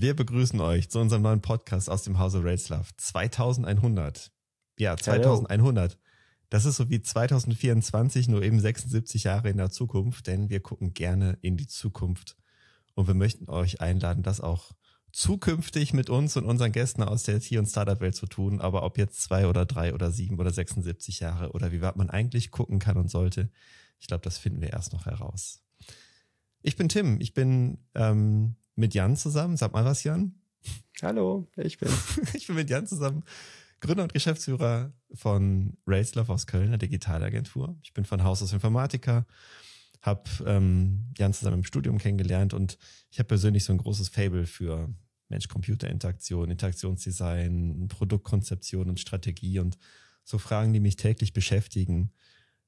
Wir begrüßen euch zu unserem neuen Podcast aus dem Hause Railslav 2100. Ja, 2100. Das ist so wie 2024, nur eben 76 Jahre in der Zukunft, denn wir gucken gerne in die Zukunft. Und wir möchten euch einladen, das auch zukünftig mit uns und unseren Gästen aus der IT- und Startup-Welt zu tun. Aber ob jetzt zwei oder drei oder sieben oder 76 Jahre oder wie weit man eigentlich gucken kann und sollte, ich glaube, das finden wir erst noch heraus. Ich bin Tim. Ich bin ähm, mit Jan zusammen. Sag mal was, Jan. Hallo, ich bin. ich bin mit Jan zusammen, Gründer und Geschäftsführer von Railslove aus Köln, einer Digitalagentur. Ich bin von Haus aus Informatiker, habe ähm, Jan zusammen im Studium kennengelernt und ich habe persönlich so ein großes Fable für Mensch-Computer-Interaktion, Interaktionsdesign, Produktkonzeption und Strategie und so Fragen, die mich täglich beschäftigen.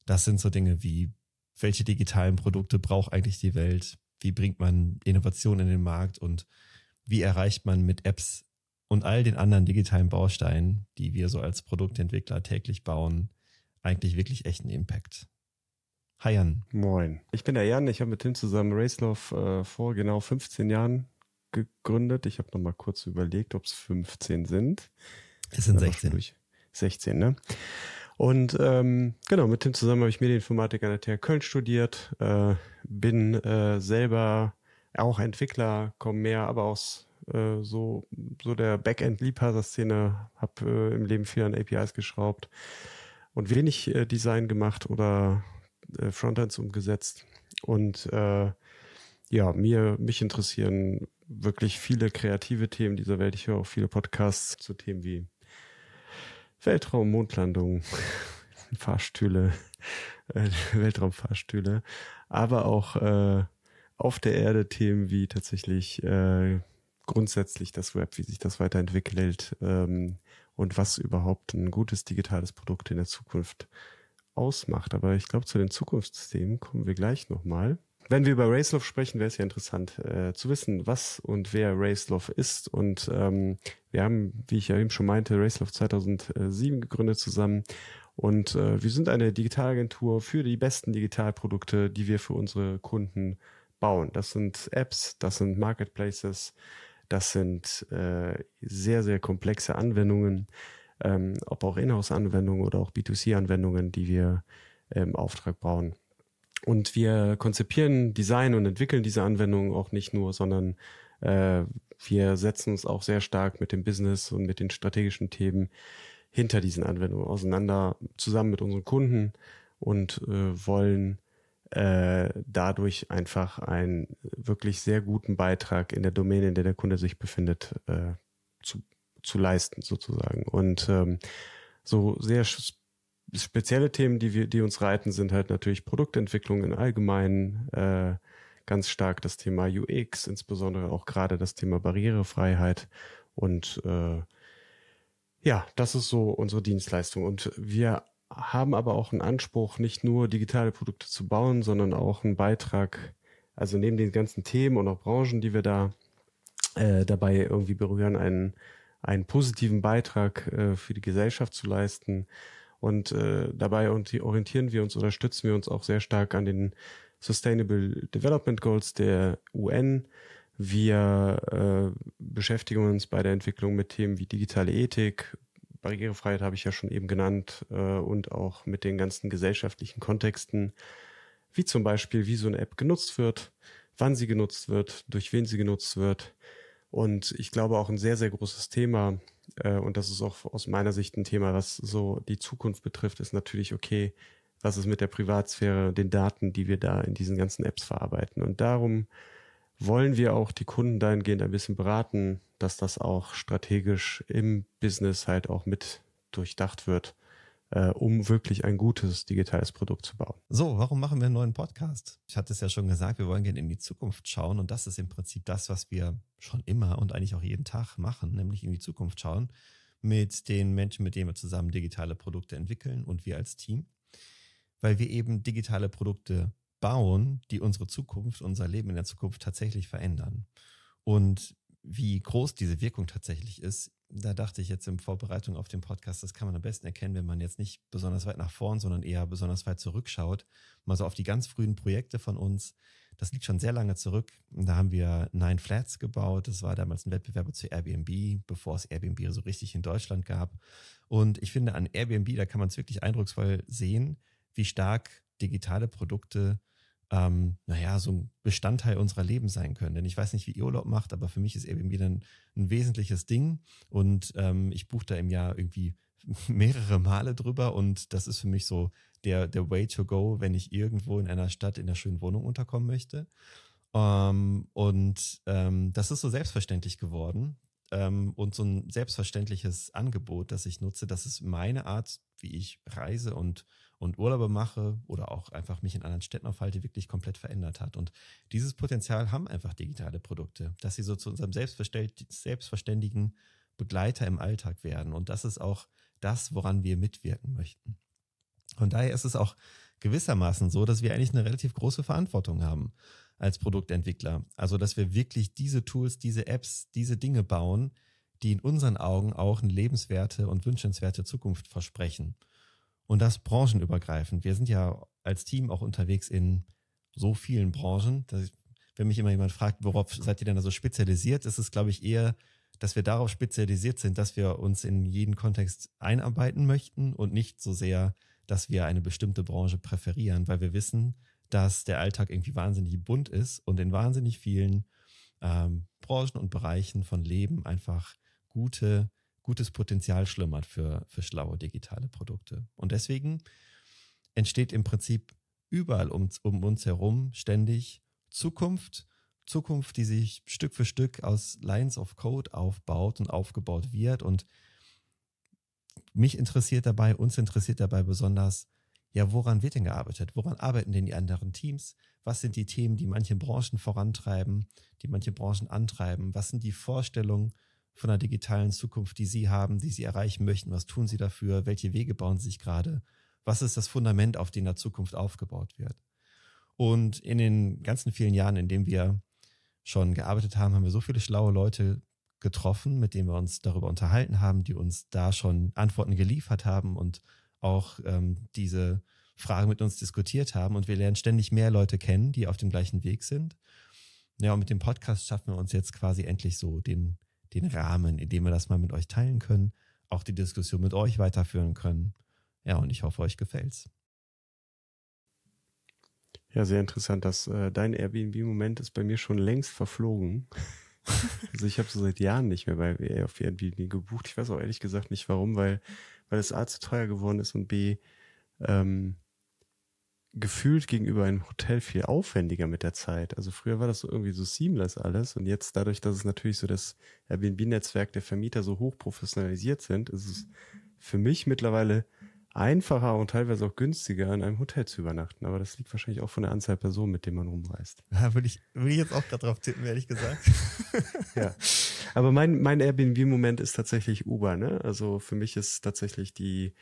Das sind so Dinge wie, welche digitalen Produkte braucht eigentlich die Welt? wie bringt man Innovation in den Markt und wie erreicht man mit Apps und all den anderen digitalen Bausteinen, die wir so als Produktentwickler täglich bauen, eigentlich wirklich echten Impact. Hi Jan. Moin. Ich bin der Jan, ich habe mit Tim zusammen Racelove äh, vor genau 15 Jahren gegründet. Ich habe nochmal kurz überlegt, ob es 15 sind. Es sind 16. 16, ne? Und ähm, genau, mit dem zusammen habe ich Medieninformatik an der TH Köln studiert, äh, bin äh, selber auch Entwickler, komme mehr aber aus äh, so, so der Backend-Liebhaber-Szene, habe äh, im Leben viel an APIs geschraubt und wenig äh, Design gemacht oder äh, Frontends umgesetzt. Und äh, ja, mir, mich interessieren wirklich viele kreative Themen dieser Welt. Ich höre auch viele Podcasts zu Themen wie Weltraum, Mondlandung, Fahrstühle, äh, Weltraumfahrstühle, aber auch äh, auf der Erde Themen wie tatsächlich äh, grundsätzlich das Web, wie sich das weiterentwickelt ähm, und was überhaupt ein gutes digitales Produkt in der Zukunft ausmacht. Aber ich glaube, zu den Zukunftsthemen kommen wir gleich nochmal. Wenn wir über Racelove sprechen, wäre es ja interessant äh, zu wissen, was und wer Racelove ist. Und ähm, wir haben, wie ich ja eben schon meinte, Racelove 2007 gegründet zusammen. Und äh, wir sind eine Digitalagentur für die besten Digitalprodukte, die wir für unsere Kunden bauen. Das sind Apps, das sind Marketplaces, das sind äh, sehr, sehr komplexe Anwendungen, ähm, ob auch Inhouse-Anwendungen oder auch B2C-Anwendungen, die wir im Auftrag bauen. Und wir konzipieren, designen und entwickeln diese Anwendungen auch nicht nur, sondern äh, wir setzen uns auch sehr stark mit dem Business und mit den strategischen Themen hinter diesen Anwendungen auseinander, zusammen mit unseren Kunden und äh, wollen äh, dadurch einfach einen wirklich sehr guten Beitrag in der Domäne, in der der Kunde sich befindet, äh, zu, zu leisten sozusagen. Und ähm, so sehr spezielle Themen, die wir, die uns reiten, sind halt natürlich Produktentwicklung im Allgemeinen, äh, ganz stark das Thema UX, insbesondere auch gerade das Thema Barrierefreiheit und äh, ja, das ist so unsere Dienstleistung. Und wir haben aber auch einen Anspruch, nicht nur digitale Produkte zu bauen, sondern auch einen Beitrag, also neben den ganzen Themen und auch Branchen, die wir da äh, dabei irgendwie berühren, einen, einen positiven Beitrag äh, für die Gesellschaft zu leisten und äh, dabei orientieren wir uns oder stützen wir uns auch sehr stark an den Sustainable Development Goals der UN. Wir äh, beschäftigen uns bei der Entwicklung mit Themen wie digitale Ethik, Barrierefreiheit habe ich ja schon eben genannt äh, und auch mit den ganzen gesellschaftlichen Kontexten, wie zum Beispiel, wie so eine App genutzt wird, wann sie genutzt wird, durch wen sie genutzt wird, und ich glaube auch ein sehr, sehr großes Thema, äh, und das ist auch aus meiner Sicht ein Thema, was so die Zukunft betrifft, ist natürlich okay, was ist mit der Privatsphäre, den Daten, die wir da in diesen ganzen Apps verarbeiten. Und darum wollen wir auch die Kunden dahingehend ein bisschen beraten, dass das auch strategisch im Business halt auch mit durchdacht wird äh, um wirklich ein gutes digitales Produkt zu bauen. So, warum machen wir einen neuen Podcast? Ich hatte es ja schon gesagt, wir wollen gerne in die Zukunft schauen und das ist im Prinzip das, was wir schon immer und eigentlich auch jeden Tag machen, nämlich in die Zukunft schauen mit den Menschen, mit denen wir zusammen digitale Produkte entwickeln und wir als Team, weil wir eben digitale Produkte bauen, die unsere Zukunft, unser Leben in der Zukunft tatsächlich verändern. Und wie groß diese Wirkung tatsächlich ist, da dachte ich jetzt in Vorbereitung auf den Podcast, das kann man am besten erkennen, wenn man jetzt nicht besonders weit nach vorn, sondern eher besonders weit zurückschaut. Mal so auf die ganz frühen Projekte von uns. Das liegt schon sehr lange zurück. Da haben wir Nine Flats gebaut. Das war damals ein Wettbewerber zu Airbnb, bevor es Airbnb so richtig in Deutschland gab. Und ich finde, an Airbnb, da kann man es wirklich eindrucksvoll sehen, wie stark digitale Produkte ähm, naja, so ein Bestandteil unserer Leben sein können. Denn ich weiß nicht, wie ihr Urlaub macht, aber für mich ist Airbnb dann ein wesentliches Ding und ähm, ich buche da im Jahr irgendwie mehrere Male drüber und das ist für mich so der, der Way to go, wenn ich irgendwo in einer Stadt in einer schönen Wohnung unterkommen möchte. Ähm, und ähm, das ist so selbstverständlich geworden ähm, und so ein selbstverständliches Angebot, das ich nutze. Das ist meine Art, wie ich reise und und Urlaube mache oder auch einfach mich in anderen Städten aufhalte, wirklich komplett verändert hat. Und dieses Potenzial haben einfach digitale Produkte, dass sie so zu unserem selbstverständigen Begleiter im Alltag werden. Und das ist auch das, woran wir mitwirken möchten. Von daher ist es auch gewissermaßen so, dass wir eigentlich eine relativ große Verantwortung haben als Produktentwickler. Also, dass wir wirklich diese Tools, diese Apps, diese Dinge bauen, die in unseren Augen auch eine lebenswerte und wünschenswerte Zukunft versprechen und das branchenübergreifend. Wir sind ja als Team auch unterwegs in so vielen Branchen. Dass, wenn mich immer jemand fragt, worauf seid ihr denn da so spezialisiert, ist es, glaube ich, eher, dass wir darauf spezialisiert sind, dass wir uns in jeden Kontext einarbeiten möchten und nicht so sehr, dass wir eine bestimmte Branche präferieren, weil wir wissen, dass der Alltag irgendwie wahnsinnig bunt ist und in wahnsinnig vielen ähm, Branchen und Bereichen von Leben einfach gute gutes Potenzial schlummert für, für schlaue digitale Produkte. Und deswegen entsteht im Prinzip überall um, um uns herum ständig Zukunft, Zukunft, die sich Stück für Stück aus Lines of Code aufbaut und aufgebaut wird. Und mich interessiert dabei, uns interessiert dabei besonders, ja, woran wird denn gearbeitet? Woran arbeiten denn die anderen Teams? Was sind die Themen, die manche Branchen vorantreiben, die manche Branchen antreiben? Was sind die Vorstellungen von der digitalen Zukunft, die Sie haben, die Sie erreichen möchten? Was tun Sie dafür? Welche Wege bauen Sie sich gerade? Was ist das Fundament, auf dem der Zukunft aufgebaut wird? Und in den ganzen vielen Jahren, in denen wir schon gearbeitet haben, haben wir so viele schlaue Leute getroffen, mit denen wir uns darüber unterhalten haben, die uns da schon Antworten geliefert haben und auch ähm, diese Fragen mit uns diskutiert haben. Und wir lernen ständig mehr Leute kennen, die auf dem gleichen Weg sind. Ja, und mit dem Podcast schaffen wir uns jetzt quasi endlich so den den Rahmen, in dem wir das mal mit euch teilen können, auch die Diskussion mit euch weiterführen können. Ja, und ich hoffe, euch gefällt's. Ja, sehr interessant, dass äh, dein Airbnb-Moment ist bei mir schon längst verflogen. also ich habe so seit Jahren nicht mehr bei auf Airbnb gebucht. Ich weiß auch ehrlich gesagt nicht warum, weil weil es a zu teuer geworden ist und b ähm, gefühlt gegenüber einem Hotel viel aufwendiger mit der Zeit. Also früher war das so irgendwie so seamless alles und jetzt dadurch, dass es natürlich so das Airbnb-Netzwerk der Vermieter so hoch professionalisiert sind, ist es für mich mittlerweile einfacher und teilweise auch günstiger, in einem Hotel zu übernachten. Aber das liegt wahrscheinlich auch von der Anzahl Personen, mit denen man rumreist. Ja, würde ich, würde ich jetzt auch gerade drauf tippen, ehrlich gesagt. ja. Aber mein, mein Airbnb-Moment ist tatsächlich Uber, ne? Also für mich ist tatsächlich die,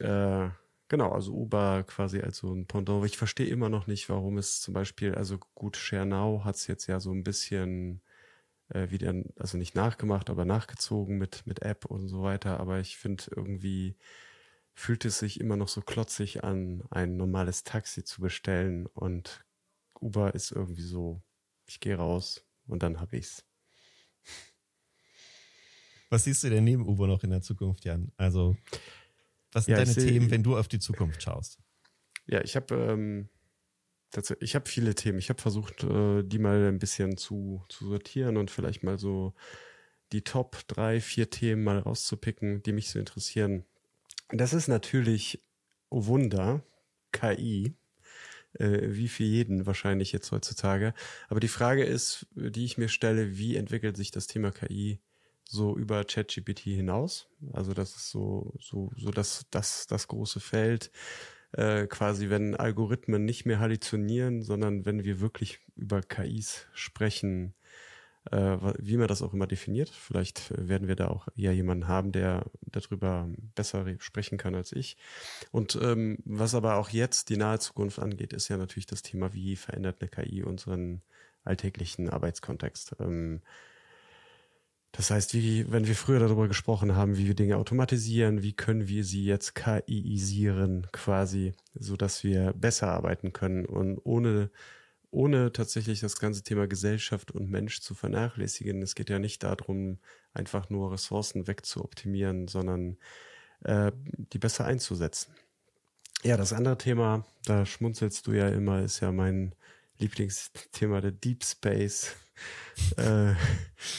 äh, Genau, also Uber quasi als so ein Pendant. Ich verstehe immer noch nicht, warum es zum Beispiel, also gut, ShareNow hat es jetzt ja so ein bisschen äh, wieder, also nicht nachgemacht, aber nachgezogen mit, mit App und so weiter. Aber ich finde irgendwie fühlt es sich immer noch so klotzig an, ein normales Taxi zu bestellen. Und Uber ist irgendwie so, ich gehe raus und dann habe ich's. Was siehst du denn neben Uber noch in der Zukunft, Jan? Also was sind ja, deine Themen, wenn du auf die Zukunft schaust? Ja, ich habe ähm, ich habe viele Themen. Ich habe versucht, äh, die mal ein bisschen zu, zu sortieren und vielleicht mal so die Top drei, vier Themen mal rauszupicken, die mich so interessieren. Das ist natürlich oh Wunder, KI, äh, wie für jeden wahrscheinlich jetzt heutzutage. Aber die Frage ist, die ich mir stelle, wie entwickelt sich das Thema KI so über ChatGPT hinaus. Also das ist so, so, so das, das, das große Feld. Äh, quasi, wenn Algorithmen nicht mehr halluzinieren, sondern wenn wir wirklich über KIs sprechen, äh, wie man das auch immer definiert. Vielleicht äh, werden wir da auch ja jemanden haben, der darüber besser sprechen kann als ich. Und ähm, was aber auch jetzt die nahe Zukunft angeht, ist ja natürlich das Thema, wie verändert eine KI unseren alltäglichen Arbeitskontext. Ähm, das heißt, wie, wenn wir früher darüber gesprochen haben, wie wir Dinge automatisieren, wie können wir sie jetzt KI-isieren quasi, so dass wir besser arbeiten können und ohne, ohne tatsächlich das ganze Thema Gesellschaft und Mensch zu vernachlässigen. Es geht ja nicht darum, einfach nur Ressourcen wegzuoptimieren, sondern äh, die besser einzusetzen. Ja, das andere Thema, da schmunzelst du ja immer, ist ja mein Lieblingsthema der Deep Space. Äh,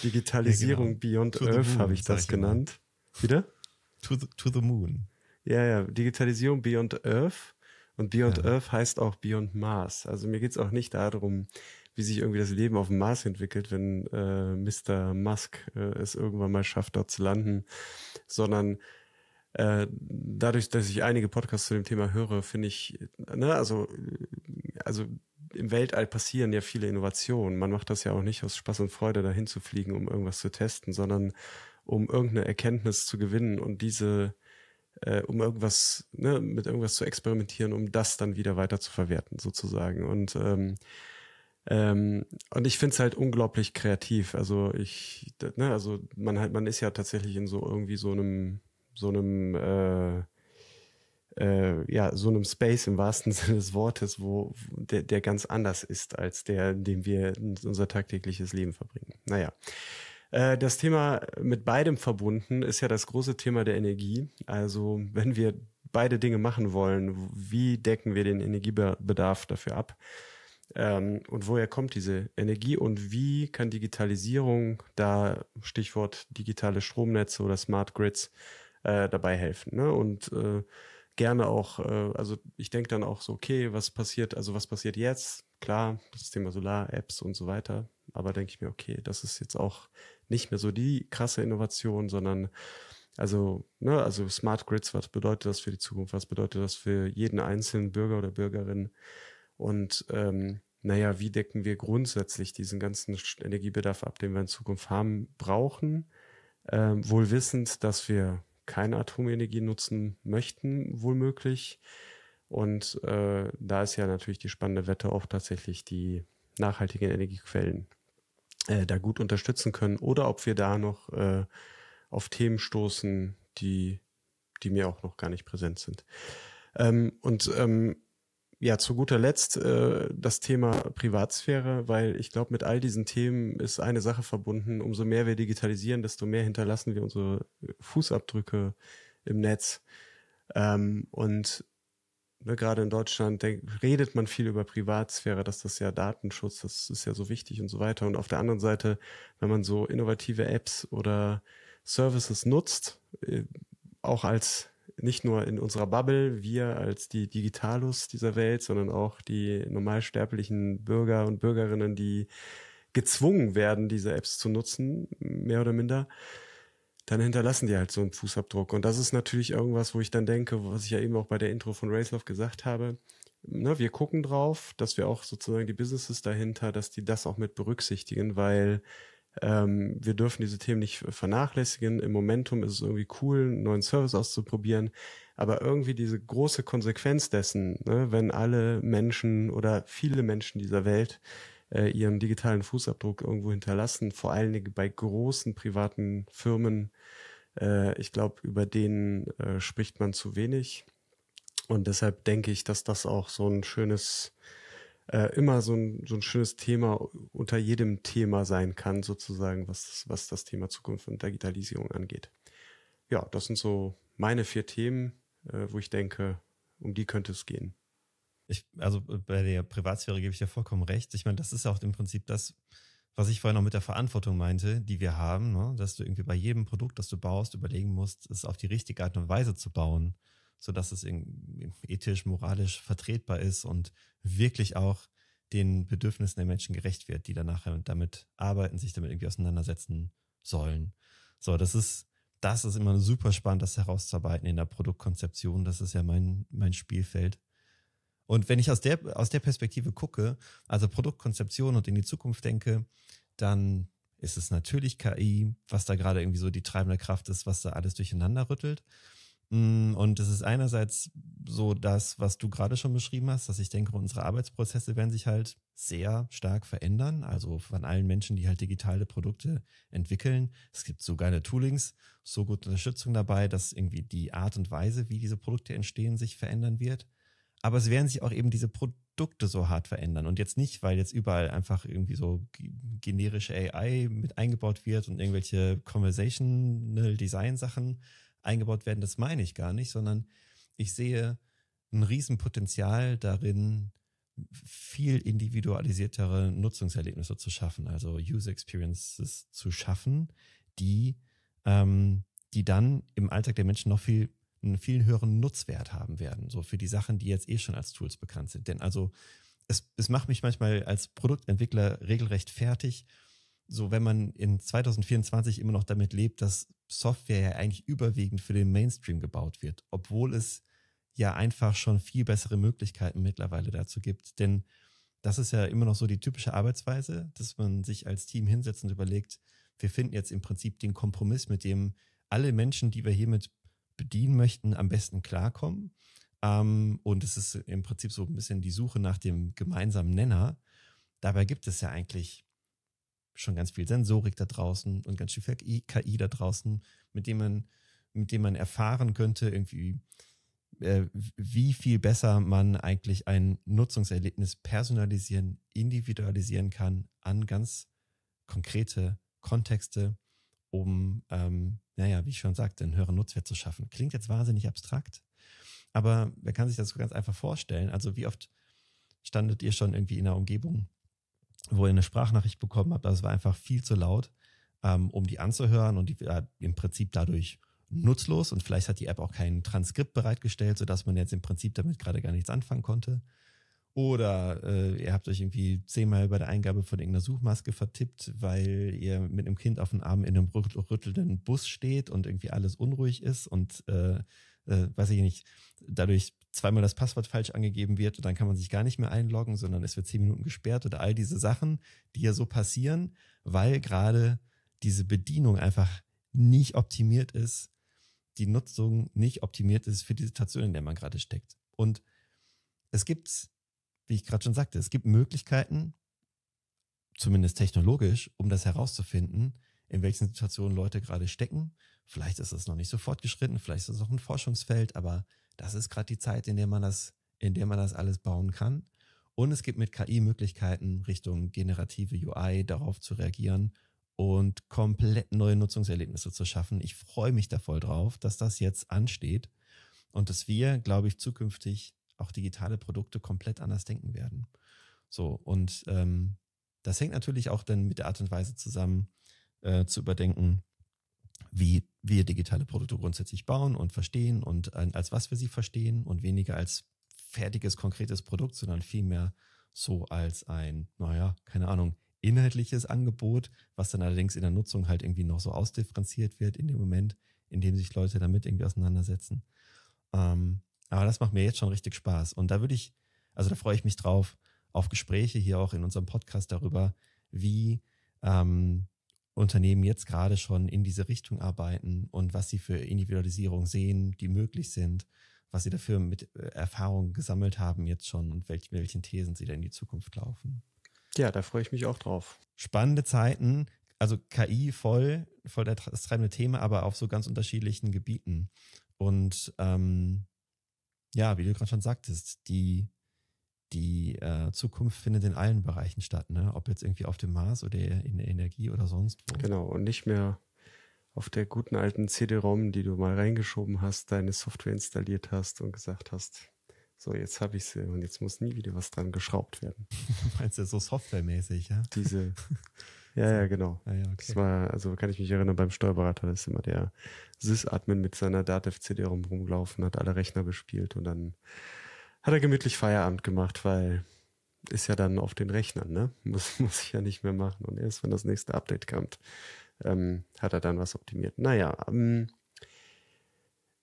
Digitalisierung ja, genau. Beyond to Earth habe ich das ich genau. genannt. Mal. Wieder? To the, to the Moon. Ja, ja, Digitalisierung Beyond Earth. Und Beyond ja. Earth heißt auch Beyond Mars. Also mir geht es auch nicht darum, wie sich irgendwie das Leben auf dem Mars entwickelt, wenn äh, Mr. Musk äh, es irgendwann mal schafft, dort zu landen, sondern äh, dadurch, dass ich einige Podcasts zu dem Thema höre, finde ich, ne, also, also im Weltall passieren ja viele Innovationen. Man macht das ja auch nicht aus Spaß und Freude, dahin zu fliegen, um irgendwas zu testen, sondern um irgendeine Erkenntnis zu gewinnen und diese, äh, um irgendwas, ne, mit irgendwas zu experimentieren, um das dann wieder weiter zu verwerten, sozusagen. Und ähm, ähm, und ich finde es halt unglaublich kreativ. Also ich, ne, also man halt, man ist ja tatsächlich in so irgendwie so einem so einem äh, äh, ja, so einem Space im wahrsten Sinne des Wortes, wo, der, der ganz anders ist als der, in dem wir unser tagtägliches Leben verbringen. Naja. Äh, das Thema mit beidem verbunden ist ja das große Thema der Energie. Also wenn wir beide Dinge machen wollen, wie decken wir den Energiebedarf dafür ab? Ähm, und woher kommt diese Energie und wie kann Digitalisierung, da Stichwort digitale Stromnetze oder Smart Grids, äh, dabei helfen. Ne? Und äh, gerne auch, äh, also ich denke dann auch so, okay, was passiert, also was passiert jetzt? Klar, das Thema Solar, Apps und so weiter. Aber denke ich mir, okay, das ist jetzt auch nicht mehr so die krasse Innovation, sondern also, ne, also Smart Grids, was bedeutet das für die Zukunft? Was bedeutet das für jeden einzelnen Bürger oder Bürgerin? Und ähm, naja, wie decken wir grundsätzlich diesen ganzen Energiebedarf ab, den wir in Zukunft haben, brauchen? Ähm, wohl wissend, dass wir keine Atomenergie nutzen möchten, wohlmöglich. Und äh, da ist ja natürlich die spannende Wette auch tatsächlich die nachhaltigen Energiequellen äh, da gut unterstützen können oder ob wir da noch äh, auf Themen stoßen, die, die mir auch noch gar nicht präsent sind. Ähm, und ähm, ja, zu guter Letzt äh, das Thema Privatsphäre, weil ich glaube, mit all diesen Themen ist eine Sache verbunden. Umso mehr wir digitalisieren, desto mehr hinterlassen wir unsere Fußabdrücke im Netz. Ähm, und ne, gerade in Deutschland denk, redet man viel über Privatsphäre, dass das ja Datenschutz, das ist ja so wichtig und so weiter. Und auf der anderen Seite, wenn man so innovative Apps oder Services nutzt, äh, auch als nicht nur in unserer Bubble, wir als die Digitalus dieser Welt, sondern auch die normalsterblichen Bürger und Bürgerinnen, die gezwungen werden, diese Apps zu nutzen, mehr oder minder, dann hinterlassen die halt so einen Fußabdruck. Und das ist natürlich irgendwas, wo ich dann denke, was ich ja eben auch bei der Intro von Racelove gesagt habe, ne, wir gucken drauf, dass wir auch sozusagen die Businesses dahinter, dass die das auch mit berücksichtigen, weil ähm, wir dürfen diese Themen nicht vernachlässigen. Im Momentum ist es irgendwie cool, einen neuen Service auszuprobieren. Aber irgendwie diese große Konsequenz dessen, ne, wenn alle Menschen oder viele Menschen dieser Welt äh, ihren digitalen Fußabdruck irgendwo hinterlassen, vor allen Dingen bei großen privaten Firmen, äh, ich glaube, über denen äh, spricht man zu wenig. Und deshalb denke ich, dass das auch so ein schönes äh, immer so ein, so ein schönes Thema unter jedem Thema sein kann, sozusagen, was, was das Thema Zukunft und Digitalisierung angeht. Ja, das sind so meine vier Themen, äh, wo ich denke, um die könnte es gehen. Ich, also äh, bei der Privatsphäre gebe ich dir vollkommen recht. Ich meine, das ist ja auch im Prinzip das, was ich vorhin noch mit der Verantwortung meinte, die wir haben, ne? dass du irgendwie bei jedem Produkt, das du baust, überlegen musst, es auf die richtige Art und Weise zu bauen so dass es ethisch, moralisch vertretbar ist und wirklich auch den Bedürfnissen der Menschen gerecht wird, die dann nachher damit arbeiten, sich damit irgendwie auseinandersetzen sollen. So, das ist, das ist immer super spannend, das herauszuarbeiten in der Produktkonzeption. Das ist ja mein, mein Spielfeld. Und wenn ich aus der, aus der Perspektive gucke, also Produktkonzeption und in die Zukunft denke, dann ist es natürlich KI, was da gerade irgendwie so die treibende Kraft ist, was da alles durcheinander rüttelt. Mm, und es ist einerseits so das, was du gerade schon beschrieben hast, dass ich denke, unsere Arbeitsprozesse werden sich halt sehr stark verändern. Also von allen Menschen, die halt digitale Produkte entwickeln. Es gibt so geile Toolings, so gute Unterstützung dabei, dass irgendwie die Art und Weise, wie diese Produkte entstehen, sich verändern wird. Aber es werden sich auch eben diese Produkte so hart verändern. Und jetzt nicht, weil jetzt überall einfach irgendwie so generische AI mit eingebaut wird und irgendwelche Conversational Design Sachen, eingebaut werden, das meine ich gar nicht, sondern ich sehe ein Riesenpotenzial darin, viel individualisiertere Nutzungserlebnisse zu schaffen, also User Experiences zu schaffen, die, ähm, die dann im Alltag der Menschen noch viel einen viel höheren Nutzwert haben werden, so für die Sachen, die jetzt eh schon als Tools bekannt sind. Denn also es, es macht mich manchmal als Produktentwickler regelrecht fertig, so wenn man in 2024 immer noch damit lebt, dass Software ja eigentlich überwiegend für den Mainstream gebaut wird, obwohl es ja einfach schon viel bessere Möglichkeiten mittlerweile dazu gibt. Denn das ist ja immer noch so die typische Arbeitsweise, dass man sich als Team hinsetzt und überlegt, wir finden jetzt im Prinzip den Kompromiss, mit dem alle Menschen, die wir hiermit bedienen möchten, am besten klarkommen. Ähm, und es ist im Prinzip so ein bisschen die Suche nach dem gemeinsamen Nenner. Dabei gibt es ja eigentlich schon ganz viel Sensorik da draußen und ganz viel KI da draußen, mit dem man, mit dem man erfahren könnte, irgendwie, äh, wie viel besser man eigentlich ein Nutzungserlebnis personalisieren, individualisieren kann an ganz konkrete Kontexte, um, ähm, naja, wie ich schon sagte, einen höheren Nutzwert zu schaffen. Klingt jetzt wahnsinnig abstrakt, aber wer kann sich das so ganz einfach vorstellen. Also wie oft standet ihr schon irgendwie in einer Umgebung, wo ihr eine Sprachnachricht bekommen habt. Das war einfach viel zu laut, ähm, um die anzuhören und die war im Prinzip dadurch nutzlos. Und vielleicht hat die App auch kein Transkript bereitgestellt, sodass man jetzt im Prinzip damit gerade gar nichts anfangen konnte. Oder äh, ihr habt euch irgendwie zehnmal bei der Eingabe von irgendeiner Suchmaske vertippt, weil ihr mit einem Kind auf dem Arm in einem rüttelnden Bus steht und irgendwie alles unruhig ist und äh, äh, weiß ich nicht, dadurch zweimal das Passwort falsch angegeben wird und dann kann man sich gar nicht mehr einloggen, sondern es wird zehn Minuten gesperrt oder all diese Sachen, die ja so passieren, weil gerade diese Bedienung einfach nicht optimiert ist, die Nutzung nicht optimiert ist für die Situation, in der man gerade steckt. Und es gibt, wie ich gerade schon sagte, es gibt Möglichkeiten, zumindest technologisch, um das herauszufinden, in welchen Situationen Leute gerade stecken Vielleicht ist es noch nicht so fortgeschritten, vielleicht ist es noch ein Forschungsfeld, aber das ist gerade die Zeit, in der man das, in der man das alles bauen kann. Und es gibt mit KI Möglichkeiten, Richtung generative UI darauf zu reagieren und komplett neue Nutzungserlebnisse zu schaffen. Ich freue mich da voll drauf, dass das jetzt ansteht und dass wir, glaube ich, zukünftig auch digitale Produkte komplett anders denken werden. So, und ähm, das hängt natürlich auch dann mit der Art und Weise zusammen, äh, zu überdenken, wie wir digitale Produkte grundsätzlich bauen und verstehen und äh, als was wir sie verstehen und weniger als fertiges, konkretes Produkt, sondern vielmehr so als ein, naja, keine Ahnung, inhaltliches Angebot, was dann allerdings in der Nutzung halt irgendwie noch so ausdifferenziert wird in dem Moment, in dem sich Leute damit irgendwie auseinandersetzen. Ähm, aber das macht mir jetzt schon richtig Spaß. Und da würde ich, also da freue ich mich drauf, auf Gespräche hier auch in unserem Podcast darüber, wie ähm, Unternehmen jetzt gerade schon in diese Richtung arbeiten und was sie für Individualisierung sehen, die möglich sind, was sie dafür mit äh, Erfahrungen gesammelt haben jetzt schon und welch, welchen Thesen sie da in die Zukunft laufen. Ja, da freue ich mich auch drauf. Spannende Zeiten, also KI voll, voll das treibende Thema, aber auf so ganz unterschiedlichen Gebieten. Und ähm, ja, wie du gerade schon sagtest, die die äh, Zukunft findet in allen Bereichen statt, ne? Ob jetzt irgendwie auf dem Mars oder in der Energie oder sonst wo. Genau, und nicht mehr auf der guten alten CD-ROM, die du mal reingeschoben hast, deine Software installiert hast und gesagt hast, so jetzt habe ich sie und jetzt muss nie wieder was dran geschraubt werden. Meinst du so softwaremäßig, ja? Diese Ja, ja, genau. Ja, ah, ja, okay. Das war, also kann ich mich erinnern, beim Steuerberater ist immer der Sys-Admin mit seiner DATEV-CD rumgelaufen, hat alle Rechner bespielt und dann hat er gemütlich Feierabend gemacht, weil ist ja dann auf den Rechnern, ne? Muss, muss ich ja nicht mehr machen. Und erst wenn das nächste Update kommt, ähm, hat er dann was optimiert. Naja, ähm,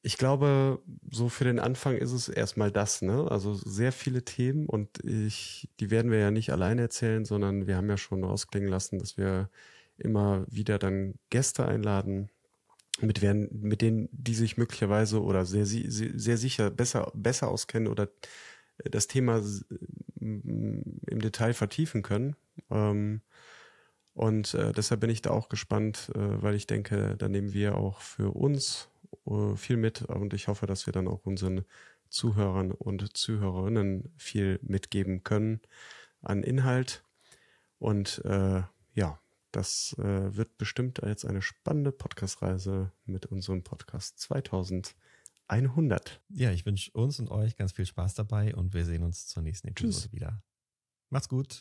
ich glaube, so für den Anfang ist es erstmal das, ne? Also sehr viele Themen und ich, die werden wir ja nicht alleine erzählen, sondern wir haben ja schon rausklingen lassen, dass wir immer wieder dann Gäste einladen, mit, werden, mit denen die sich möglicherweise oder sehr, sehr sicher besser, besser auskennen oder äh, das Thema mm, im Detail vertiefen können. Ähm, und äh, deshalb bin ich da auch gespannt, äh, weil ich denke, da nehmen wir auch für uns viel mit und ich hoffe, dass wir dann auch unseren Zuhörern und Zuhörerinnen viel mitgeben können an Inhalt. Und ja, das äh, wird bestimmt jetzt eine spannende Podcast-Reise mit unserem Podcast 2100. Ja, ich wünsche uns und euch ganz viel Spaß dabei und wir sehen uns zur nächsten Episode Tschüss. wieder. Macht's gut.